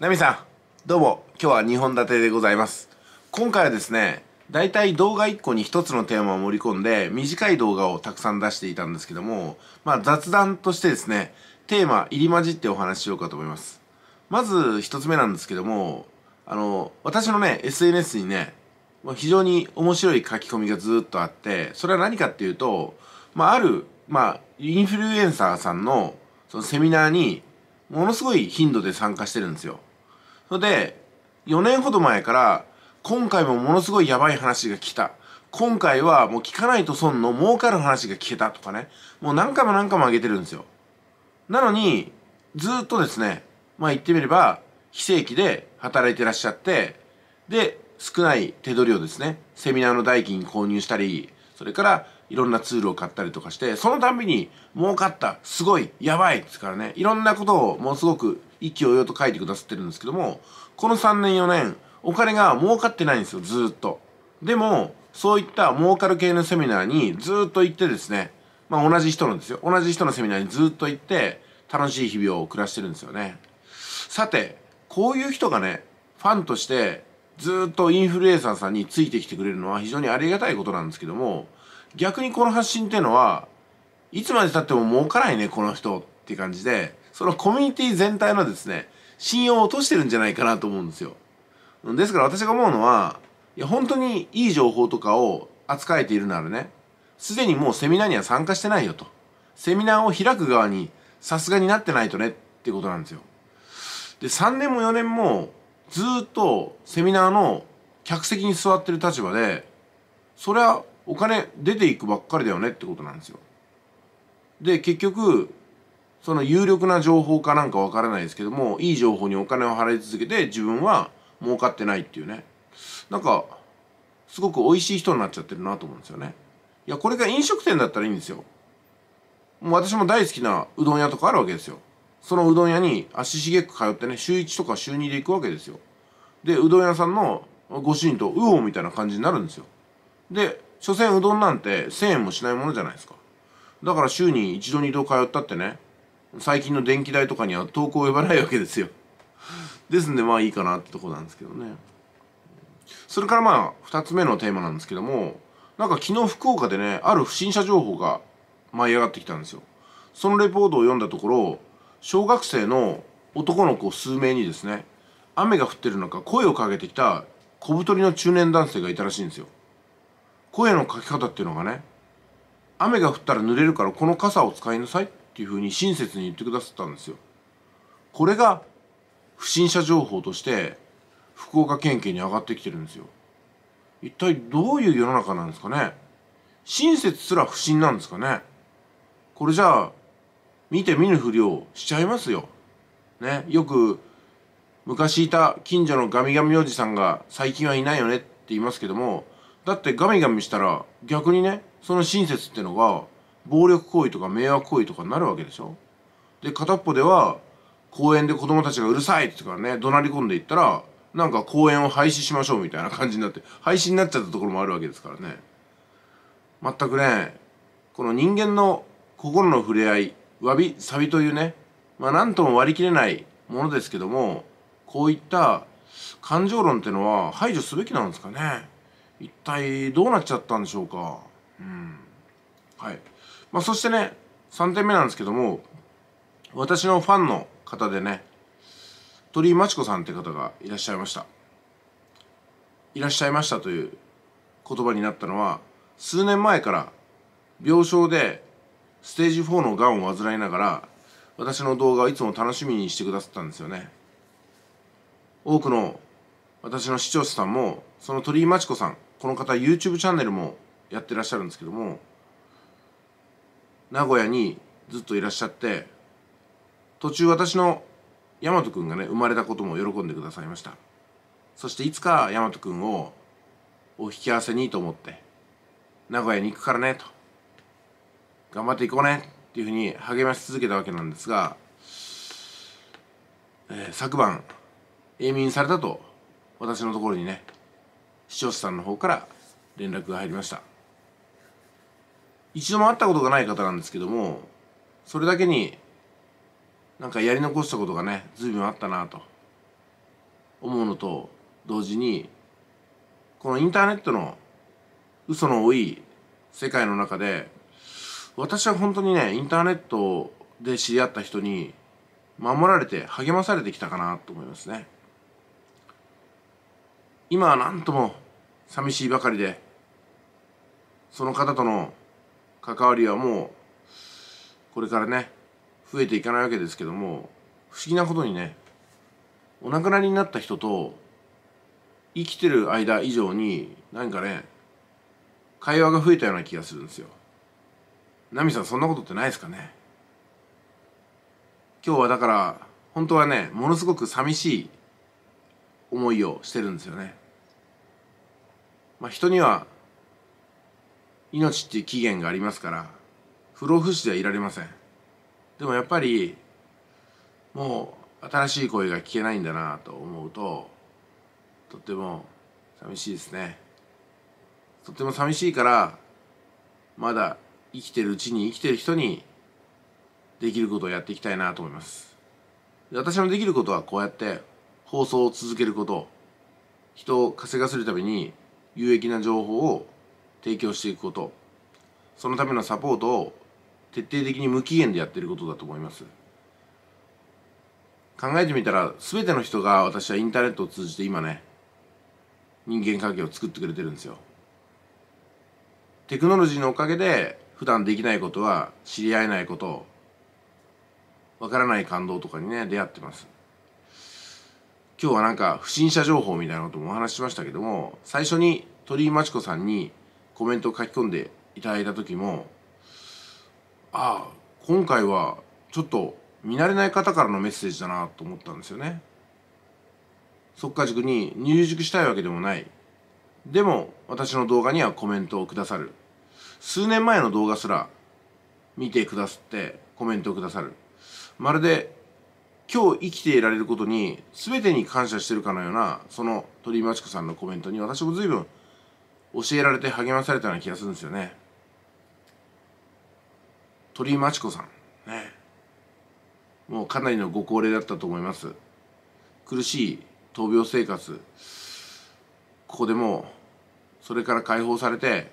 ナミさんどうも今日は2本立てでございます今回はですねだいたい動画1個に1つのテーマを盛り込んで短い動画をたくさん出していたんですけどもまあ雑談としてですねテーマ入り混じってお話ししようかと思いますまず1つ目なんですけどもあの私のね SNS にね非常に面白い書き込みがずっとあってそれは何かっていうと、まあ、ある、まあ、インフルエンサーさんのそのセミナーにものすごい頻度で参加してるんですよそれで4年ほど前から今回もものすごいやばい話が来た今回はもう聞かないと損の儲かる話が聞けたとかねもう何回も何回も上げてるんですよなのにずっとですねまあ言ってみれば非正規で働いてらっしゃってで少ない手取りをですねセミナーの代金購入したりそれからいろんなツールを買ったりとかしてそのたんびに儲かったすごいやばいですからねいろんなことをものすごく意気揚々と書いてくださってるんですけども、この3年4年、お金が儲かってないんですよ、ずっと。でも、そういった儲かる系のセミナーにずっと行ってですね、まあ同じ人のですよ。同じ人のセミナーにずっと行って、楽しい日々を暮らしてるんですよね。さて、こういう人がね、ファンとしてずっとインフルエンサーさんについてきてくれるのは非常にありがたいことなんですけども、逆にこの発信っていうのは、いつまで経っても儲からないね、この人っていう感じで、そのコミュニティ全体のですね信用を落としてるんじゃないかなと思うんですよですから私が思うのはいや本当にいい情報とかを扱えているならねすでにもうセミナーには参加してないよとセミナーを開く側にさすがになってないとねってことなんですよで3年も4年もずっとセミナーの客席に座ってる立場でそりゃお金出ていくばっかりだよねってことなんですよで結局その有力な情報かなんかわからないですけどもいい情報にお金を払い続けて自分は儲かってないっていうねなんかすごく美味しい人になっちゃってるなと思うんですよねいやこれが飲食店だったらいいんですよもう私も大好きなうどん屋とかあるわけですよそのうどん屋に足しげく通ってね週1とか週2で行くわけですよでうどん屋さんのご主人とうおみたいな感じになるんですよで所詮うどんなんて1000円もしないものじゃないですかだから週に一度二度通ったってね最近の電気代とかには遠く及ばないわけですよですんでまあいいかなってとこなんですけどねそれからまあ2つ目のテーマなんですけどもなんか昨日福岡でねある不審者情報が舞い上がってきたんですよそのレポートを読んだところ小学生の男の子数名にですね雨が降ってる中声をかけてきた小太りの中年男性がいたらしいんですよ声のかけ方っていうのがね雨が降ったら濡れるからこの傘を使いなさいっていうふうに親切に言ってくださったんですよ。これが不審者情報として福岡県警に上がってきてるんですよ。一体どういう世の中なんですかね親切すら不審なんですかねこれじゃあ見て見ぬふりをしちゃいますよ。ね、よく昔いた近所のガミガミおじさんが最近はいないよねって言いますけどもだってガミガミしたら逆にねその親切ってのが暴力行為とか迷惑行為とかになるわけでしょで片っぽでは公園で子供たちがうるさいってかね怒鳴り込んでいったらなんか公園を廃止しましょうみたいな感じになって廃止になっちゃったところもあるわけですからね全くねこの人間の心の触れ合いわびさびというねまあ何とも割り切れないものですけどもこういった感情論ってのは排除すべきなんですかね一体どうなっちゃったんでしょうかうんはいまあ、そしてね、3点目なんですけども、私のファンの方でね、鳥居真知子さんって方がいらっしゃいました。いらっしゃいましたという言葉になったのは、数年前から病床でステージ4のがんを患いながら、私の動画をいつも楽しみにしてくださったんですよね。多くの私の視聴者さんも、その鳥居真知子さん、この方 YouTube チャンネルもやってらっしゃるんですけども、名古屋にずっといらっしゃって途中私の大和くんがね生まれたことも喜んでくださいましたそしていつか大和くんをお引き合わせにと思って名古屋に行くからねと頑張っていこうねっていうふうに励まし続けたわけなんですが、えー、昨晩永眠されたと私のところにね視聴者さんの方から連絡が入りました一度も会ったことがない方なんですけどもそれだけになんかやり残したことがね随分あったなと思うのと同時にこのインターネットの嘘の多い世界の中で私は本当にねインターネットで知り合った人に守られて励まされてきたかなと思いますね今は何とも寂しいばかりでその方との関わりはもうこれからね増えていかないわけですけども不思議なことにねお亡くなりになった人と生きてる間以上に何かね会話が増えたような気がするんですよ。ナミさんそんなことってないですかね今日はだから本当はねものすごく寂しい思いをしてるんですよね。まあ、人には命っていう期限がありますから不老不死ではいられませんでもやっぱりもう新しい声が聞けないんだなと思うととっても寂しいですねとっても寂しいからまだ生きてるうちに生きてる人にできることをやっていきたいなと思います私のできることはこうやって放送を続けること人を稼がせるために有益な情報を提供していくことそのためのサポートを徹底的に無期限でやってることだと思います考えてみたら全ての人が私はインターネットを通じて今ね人間関係を作ってくれてるんですよテクノロジーのおかげで普段できないことは知り合えないことわからない感動とかにね出会ってます今日はなんか不審者情報みたいなこともお話ししましたけども最初に鳥居真知子さんにコメントを書き込んでいただいた時もああ今回はちょっと見慣れない方からのメッセージだなと思ったんですよね。速稼塾に入塾したいわけでもないでも私の動画にはコメントをくださる数年前の動画すら見てくださってコメントをくださるまるで今日生きていられることに全てに感謝してるかのようなその鳥居真知子さんのコメントに私も随分教えられて励まされたような気がするんですよね鳥居真知子さんねもうかなりのご高齢だったと思います苦しい闘病生活ここでもうそれから解放されて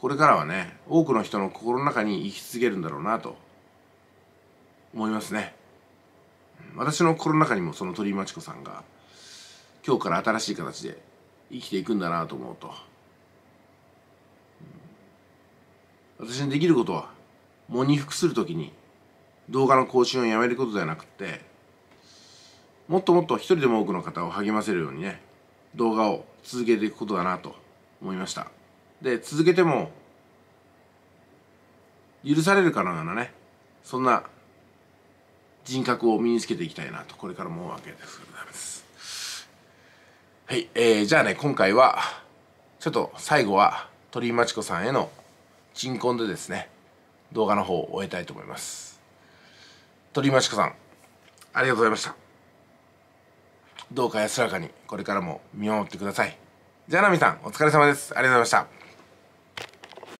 これからはね多くの人の心の中に生き続けるんだろうなと思いますね私の心の中にもその鳥居真知子さんが今日から新しい形で生きていくんだなと思うと、私にできることは喪に服するときに動画の更新をやめることではなくてもっともっと一人でも多くの方を励ませるようにね動画を続けていくことだなと思いましたで続けても許されるかのようなねそんな人格を身につけていきたいなとこれからも思うわけですはい、えー、じゃあね今回はちょっと最後は鳥居真知子さんへの鎮魂でですね動画の方を終えたいと思います鳥居真知子さんありがとうございましたどうか安らかにこれからも見守ってくださいじゃあナミさんお疲れ様ですありがとうございました